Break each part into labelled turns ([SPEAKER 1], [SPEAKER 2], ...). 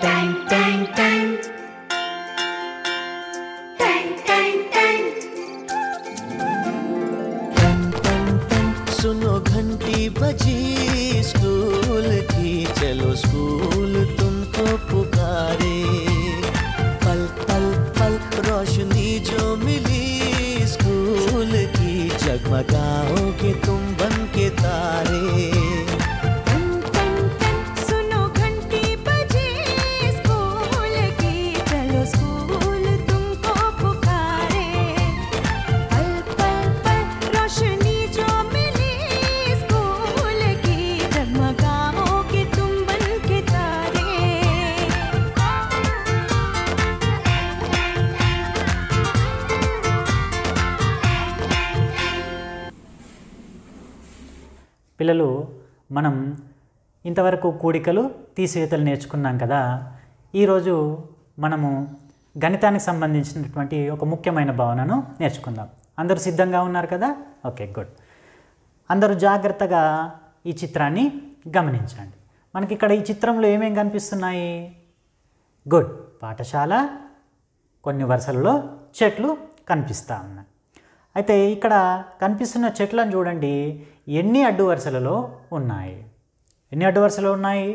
[SPEAKER 1] Dang, dang, dang. పిల్లలు మనం ఇంతవరకు కూడికలు తీసివేతలు నేర్చుకున్నాం కదా ఈరోజు మనము గణితానికి సంబంధించినటువంటి ఒక ముఖ్యమైన భావనను నేర్చుకుందాం అందరూ సిద్ధంగా ఉన్నారు కదా ఓకే గుడ్ అందరూ జాగ్రత్తగా ఈ చిత్రాన్ని గమనించండి మనకి ఇక్కడ ఈ చిత్రంలో ఏమేమి కనిపిస్తున్నాయి గుడ్ పాఠశాల కొన్ని వరుసలలో చెట్లు కనిపిస్తూ ఉన్నాయి అయితే ఇక్కడ కనిపిస్తున్న చెట్లను చూడండి ఎన్ని అడ్డు వరుసలలో ఉన్నాయి ఎన్ని అడ్డు వరుసలు ఉన్నాయి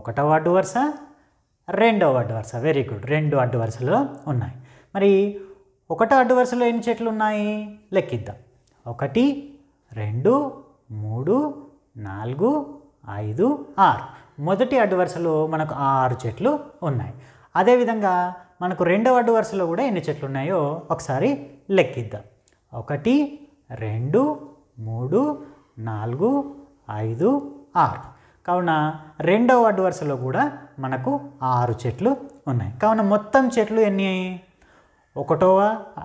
[SPEAKER 1] ఒకటవ అడ్డు వరుస రెండవ అడ్డు వరుస వెరీ గుడ్ రెండు అడ్డు వరుసలో ఉన్నాయి మరి ఒకటో అడ్డు వరుసలో ఎన్ని చెట్లు ఉన్నాయి లెక్కిద్దాం ఒకటి రెండు మూడు నాలుగు ఐదు ఆరు మొదటి అడ్డు వరుసలో మనకు ఆరు చెట్లు ఉన్నాయి అదేవిధంగా మనకు రెండవ అడ్డు వరుసలో కూడా ఎన్ని చెట్లు ఉన్నాయో ఒకసారి లెక్కిద్దాం ఒకటి రెండు మూడు నాలుగు ఐదు ఆరు కావున రెండవ అడ్డు వరుసలో కూడా మనకు ఆరు చెట్లు ఉన్నాయి కావున మొత్తం చెట్లు ఎన్ని ఒకటవ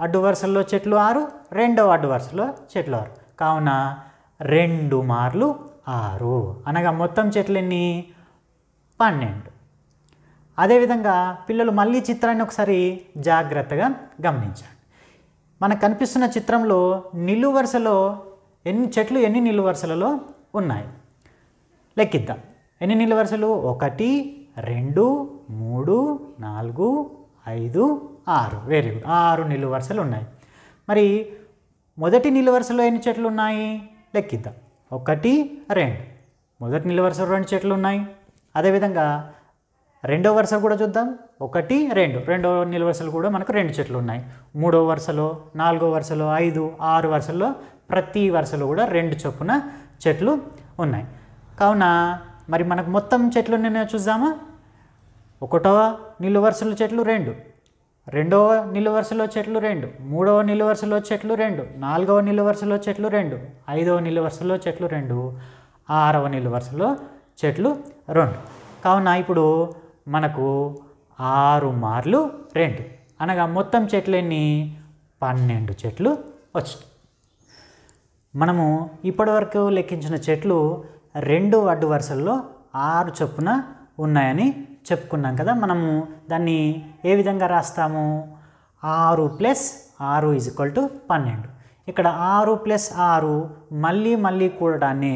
[SPEAKER 1] అడ్డు వరుసల్లో చెట్లు ఆరు రెండవ అడ్డు వరుసలో చెట్లు ఆరు కావున రెండు మార్లు ఆరు అనగా మొత్తం చెట్లు ఎన్ని పన్నెండు అదేవిధంగా పిల్లలు మళ్ళీ చిత్రాన్ని ఒకసారి జాగ్రత్తగా గమనించండి మనకు కనిపిస్తున్న చిత్రంలో నిలువు వరుసలో ఎన్ని చెట్లు ఎన్ని నిలువు వరుసలలో ఉన్నాయి లెక్కిద్దాం ఎన్ని నిలువు వరుసలు ఒకటి రెండు మూడు నాలుగు ఐదు ఆరు వెరీ గుడ్ ఆరు నిలువు వరుసలు ఉన్నాయి మరి మొదటి నిలువు వరుసలో ఎన్ని చెట్లు ఉన్నాయి లెక్కిద్దాం ఒకటి రెండు మొదటి నిలువరుసలో రెండు చెట్లు ఉన్నాయి అదేవిధంగా రెండో వరుస కూడా చూద్దాం ఒకటి రెండు రెండో నిలువరుసలు కూడా మనకు రెండు చెట్లు ఉన్నాయి మూడో వరుసలో నాలుగో వరుసలో ఐదు ఆరు వరుసల్లో ప్రతి వరుసలో కూడా రెండు చొప్పున చెట్లు ఉన్నాయి కావున మరి మనకు మొత్తం చెట్లు నిన్న చూద్దామా ఒకటో నిలువరుసలో చెట్లు రెండు రెండవ నిలువరుసలో చెట్లు రెండు మూడవ నిలువరుసలో చెట్లు రెండు నాలుగవ నిలువరుసలో చెట్లు రెండు ఐదవ నిలువరుసలో చెట్లు రెండు ఆరవ నిలువరుసలో చెట్లు రెండు కావున ఇప్పుడు మనకు ఆరు మార్లు రెండు అనగా మొత్తం చెట్లు ఎన్ని పన్నెండు చెట్లు వచ్చాయి మనము ఇప్పటివరకు లెక్కించిన చెట్లు రెండు అడ్డు వరుసల్లో ఆరు చొప్పున ఉన్నాయని చెప్పుకున్నాం కదా మనము దాన్ని ఏ విధంగా రాస్తాము ఆరు ప్లస్ ఆరు ఈజ్ ఈక్వల్ టు పన్నెండు ఇక్కడ ఆరు ప్లస్ ఆరు మళ్ళీ మళ్ళీ కూడడాన్ని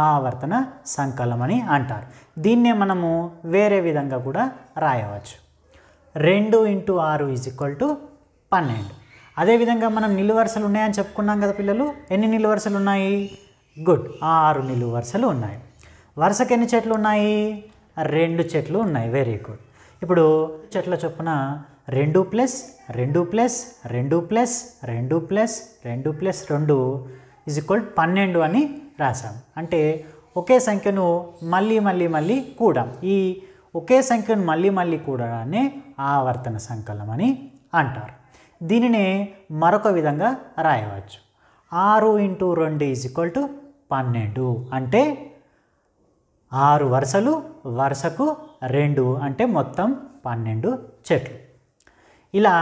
[SPEAKER 1] ఆవర్తన సంకలం అని అంటారు దీన్నే మనము వేరే విధంగా కూడా రాయవచ్చు రెండు ఇంటూ ఆరు ఈజ్ ఈక్వల్ టు పన్నెండు అదేవిధంగా మనం నిలువరుసలు ఉన్నాయని చెప్పుకున్నాం కదా పిల్లలు ఎన్ని నిలువరుసలు ఉన్నాయి గుడ్ ఆరు నిలువరుసలు ఉన్నాయి వరుసకి ఎన్ని చెట్లు ఉన్నాయి రెండు చెట్లు ఉన్నాయి వెరీ గుడ్ ఇప్పుడు చెట్ల చొప్పున రెండు ప్లస్ రెండు ప్లస్ రెండు ప్లస్ రెండు ప్లస్ రెండు ప్లస్ రెండు ఈజ్ ఈక్వల్ పన్నెండు అని రాసాం అంటే ఒకే సంఖ్యను మళ్ళీ మళ్ళీ మళ్ళీ కూడాం ఈ ఒకే సంఖ్యను మళ్ళీ మళ్ళీ కూడానే ఆవర్తన సంకలనం అని అంటారు దీనినే మరొక విధంగా రాయవచ్చు ఆరు ఇంటూ రెండు ఈజ్ ఈక్వల్ టు పన్నెండు అంటే ఆరు వరుసలు వరుసకు రెండు అంటే మొత్తం పన్నెండు చెట్లు ఇలా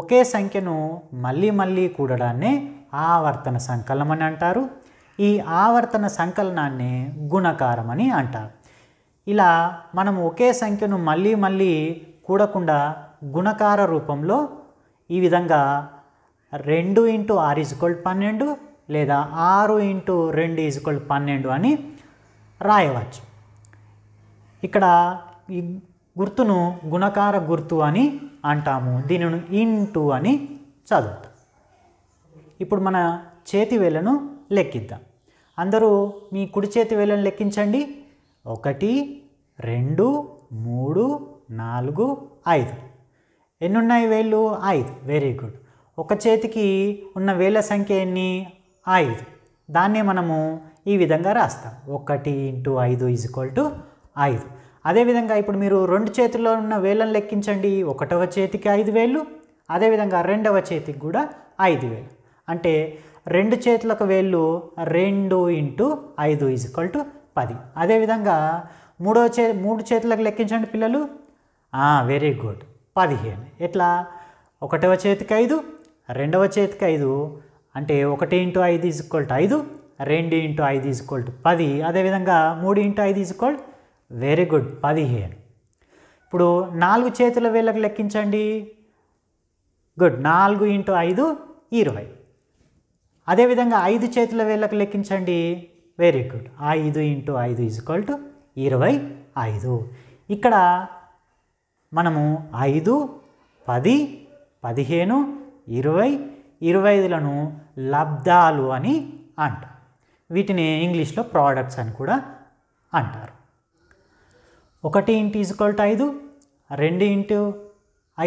[SPEAKER 1] ఒకే సంఖ్యను మళ్ళీ మళ్ళీ కూడడాన్నే ఆవర్తన సంకలనం అని అంటారు ఈ ఆవర్తన సంకలనాన్ని గుణకారం అని అంటారు ఇలా మనం ఒకే సంఖ్యను మళ్ళీ మళ్ళీ కూడకుండా గుణకార రూపంలో ఈ విధంగా రెండు ఇంటూ ఆరు ఈజ్వల్ పన్నెండు లేదా ఆరు ఇంటూ రెండు ఈజ్వల్ పన్నెండు అని రాయవచ్చు ఇక్కడ ఈ గుర్తును గుణకార గుర్తు అని అంటాము దీనిని ఇంటూ అని చదువుతాం ఇప్పుడు మన చేతి వేలను లెక్కిద్దాం అందరూ మీ కుడి చేతి వేలను లెక్కించండి ఒకటి రెండు మూడు నాలుగు ఐదు ఎన్నున్నాయి వేళ్ళు ఐదు వెరీ గుడ్ ఒక చేతికి ఉన్న వేల సంఖ్య ఎన్ని ఐదు దాన్నే మనము ఈ విధంగా రాస్తాం ఒకటి ఇంటూ ఐదు ఈజ్ ఈక్వల్ టు ఐదు అదేవిధంగా ఇప్పుడు మీరు రెండు చేతుల్లో ఉన్న వేలను లెక్కించండి ఒకటవ చేతికి ఐదు వేలు అదేవిధంగా రెండవ చేతికి కూడా ఐదు వేలు అంటే రెండు చేతులకు వేళ్ళు రెండు ఇంటూ ఐదు ఈజ్ ఈక్వల్ టు పది అదేవిధంగా మూడో చే మూడు చేతులకు లెక్కించండి పిల్లలు వెరీ గుడ్ పదిహేను ఎట్లా ఒకటవ చేతికి ఐదు రెండవ చేతికి ఐదు అంటే ఒకటి ఇంటూ ఐదు ఈజ్ ఈక్వల్ టు ఐదు రెండు ఇంటూ ఐదు ఈజ్ ఈక్వల్ టు పది అదేవిధంగా మూడు ఇంటూ ఐదు ఈజ్ ఈక్వల్ వెరీ గుడ్ పదిహేను ఇప్పుడు నాలుగు చేతుల వేళ్ళకు లెక్కించండి గుడ్ నాలుగు ఇంటూ ఐదు ఇరవై అదేవిధంగా ఐదు చేతుల వేళ్ళకు లెక్కించండి వెరీ గుడ్ ఐదు ఇంటూ ఐదు ఈజ్ ఈక్వల్ టు ఇరవై ఐదు ఇక్కడ మనము ఐదు పది పదిహేను ఇరవై ఇరవై ఐదులను లబ్ధాలు అని అంటారు వీటిని ఇంగ్లీష్లో ప్రోడక్ట్స్ అని కూడా అంటారు ఒకటి ఇంటూ ఈజ్వల్ టు ఐదు రెండు ఇంటూ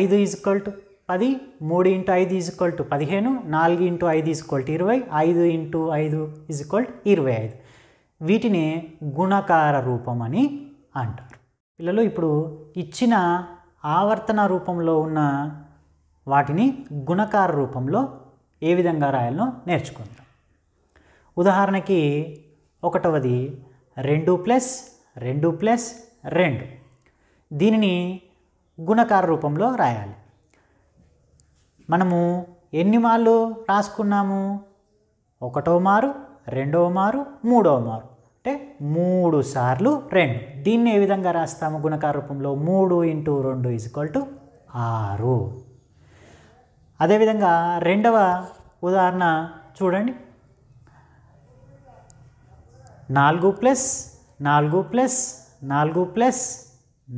[SPEAKER 1] ఐదు ఈజ్వల్ టు పది మూడు ఇంటూ ఐదు ఈజ్ ఈక్వల్ టు పదిహేను నాలుగు ఇంటూ ఐదు ఈజ్ ఈక్వల్ టు ఇరవై ఐదు ఇంటూ ఐదు ఈజ్ ఈక్వల్ టు ఇరవై ఐదు వీటిని గుణకార రూపం అని అంటారు పిల్లలు ఇప్పుడు ఇచ్చిన ఆవర్తన రూపంలో ఉన్న వాటిని గుణకార రూపంలో ఏ విధంగా రాయాలో నేర్చుకుందాం ఉదాహరణకి ఒకటవది రెండు ప్లస్ రెండు ప్లస్ రెండు దీనిని గుణకార రూపంలో రాయాలి మనము ఎన్ని మార్లు రాసుకున్నాము ఒకటో మారు రెండవ మారు మూడవ మారు అంటే మూడు సార్లు రెండు దీన్ని ఏ విధంగా రాస్తాము గుణకార రూపంలో మూడు ఇంటూ రెండు ఈజ్వల్ టు ఆరు అదేవిధంగా రెండవ ఉదాహరణ చూడండి నాలుగు ప్లస్ నాలుగు ప్లస్ నాలుగు ప్లస్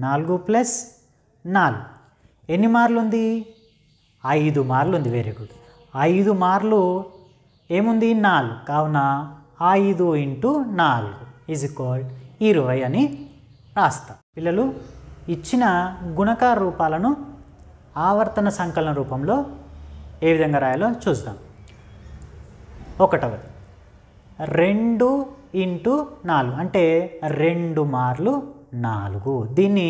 [SPEAKER 1] నాలుగు ప్లస్ నాలుగు ఎన్ని మార్లు ఉంది ఐదు మార్లు ఉంది వెరీ గుడ్ ఐదు మార్లు ఏముంది నాలుగు కావున ఐదు ఇంటూ నాలుగు ఈజ్ కాల్డ్ ఇరవై అని రాస్తాం పిల్లలు ఇచ్చిన గుణకార రూపాలను ఆవర్తన సంకలన రూపంలో ఏ విధంగా రాయాలో చూద్దాం ఒకటవది రెండు ఇంటూ నాలుగు అంటే రెండు మార్లు నాలుగు దీన్ని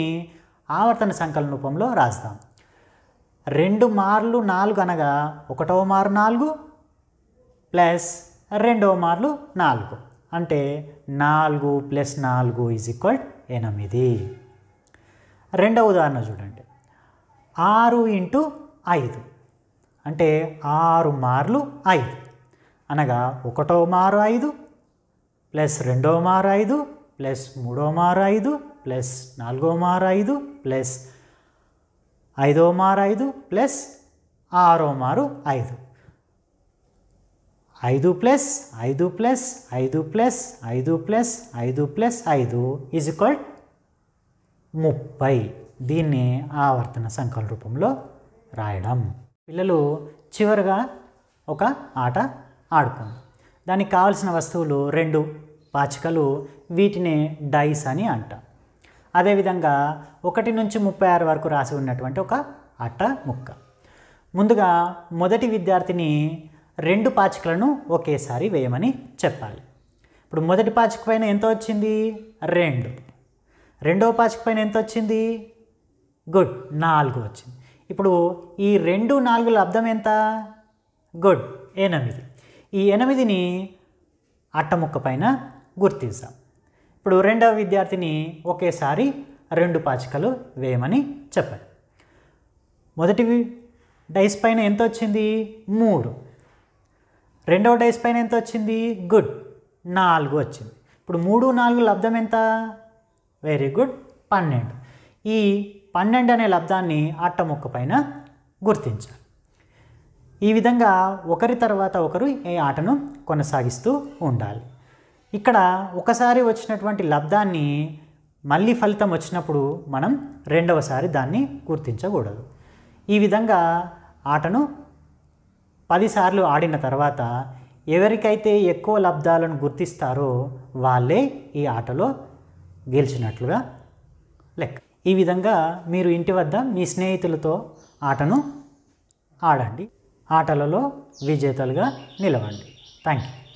[SPEAKER 1] ఆవర్తన సంకలన రూపంలో రాస్తాం రెండు మార్లు నాలుగు అనగా ఒకటవ మారు నాలుగు ప్లస్ రెండవ మార్లు నాలుగు అంటే నాలుగు ప్లస్ నాలుగు ఈజ్ ఈక్వల్ ఎనిమిది రెండవ ఉదాహరణ చూడండి ఆరు ఇంటూ ఐదు అంటే ఆరు మార్లు ఐదు అనగా ఒకటో మారు ఐదు ప్లస్ రెండో మారు ఐదు ప్లస్ మూడో మారు ఐదు ప్లస్ నాలుగో మారు ఐదు ప్లస్ ఐదో మారు ఐదు ప్లస్ ఆరో మారు ఐదు ఐదు ప్లస్ ఐదు ప్లస్ ఐదు ప్లస్ ఐదు ప్లస్ ఐదు ప్లస్ ఐదు ఈజ్ ఈక్వల్ ముప్పై దీన్ని ఆవర్తన సంఖ్యల రూపంలో రాయడం పిల్లలు చివరిగా ఒక ఆట ఆడుకుంది దానికి కావలసిన వస్తువులు రెండు పాచికలు వీటిని డైస్ అని అంటాం అదేవిధంగా ఒకటి నుంచి ముప్పై ఆరు వరకు రాసి ఉన్నటువంటి ఒక అట్ట ముక్క ముందుగా మొదటి విద్యార్థిని రెండు పాచికలను ఒకేసారి వేయమని చెప్పాలి ఇప్పుడు మొదటి పాచిక పైన ఎంత వచ్చింది రెండు రెండవ పాచిక పైన ఎంత వచ్చింది గుడ్ నాలుగు వచ్చింది ఇప్పుడు ఈ రెండు నాలుగు లబ్ధం ఎంత గుడ్ ఎనిమిది ఈ ఎనిమిదిని అట్టముక్క పైన గుర్తిస్తాం ఇప్పుడు రెండవ విద్యార్థిని ఒకేసారి రెండు పాచికలు వేయమని చెప్పాడు మొదటి డైస్ పైన ఎంత వచ్చింది మూడు రెండవ డైస్ పైన ఎంత వచ్చింది గుడ్ నాలుగు వచ్చింది ఇప్పుడు మూడు నాలుగు లబ్ధం ఎంత వెరీ గుడ్ పన్నెండు ఈ పన్నెండు అనే లబ్ధాన్ని అట్ట ముక్క పైన గుర్తించాలి ఈ విధంగా ఒకరి తర్వాత ఒకరు ఈ ఆటను కొనసాగిస్తూ ఉండాలి ఇక్కడ ఒకసారి వచ్చినటువంటి లబ్ధాన్ని మళ్ళీ ఫలితం వచ్చినప్పుడు మనం రెండవసారి దాన్ని గుర్తించకూడదు ఈ విధంగా ఆటను పదిసార్లు ఆడిన తర్వాత ఎవరికైతే ఎక్కువ లబ్ధాలను గుర్తిస్తారో వాళ్ళే ఈ ఆటలో గెలిచినట్లుగా లెక్క ఈ విధంగా మీరు ఇంటి వద్ద మీ స్నేహితులతో ఆటను ఆడండి ఆటలలో విజేతలుగా నిలవండి థ్యాంక్ యూ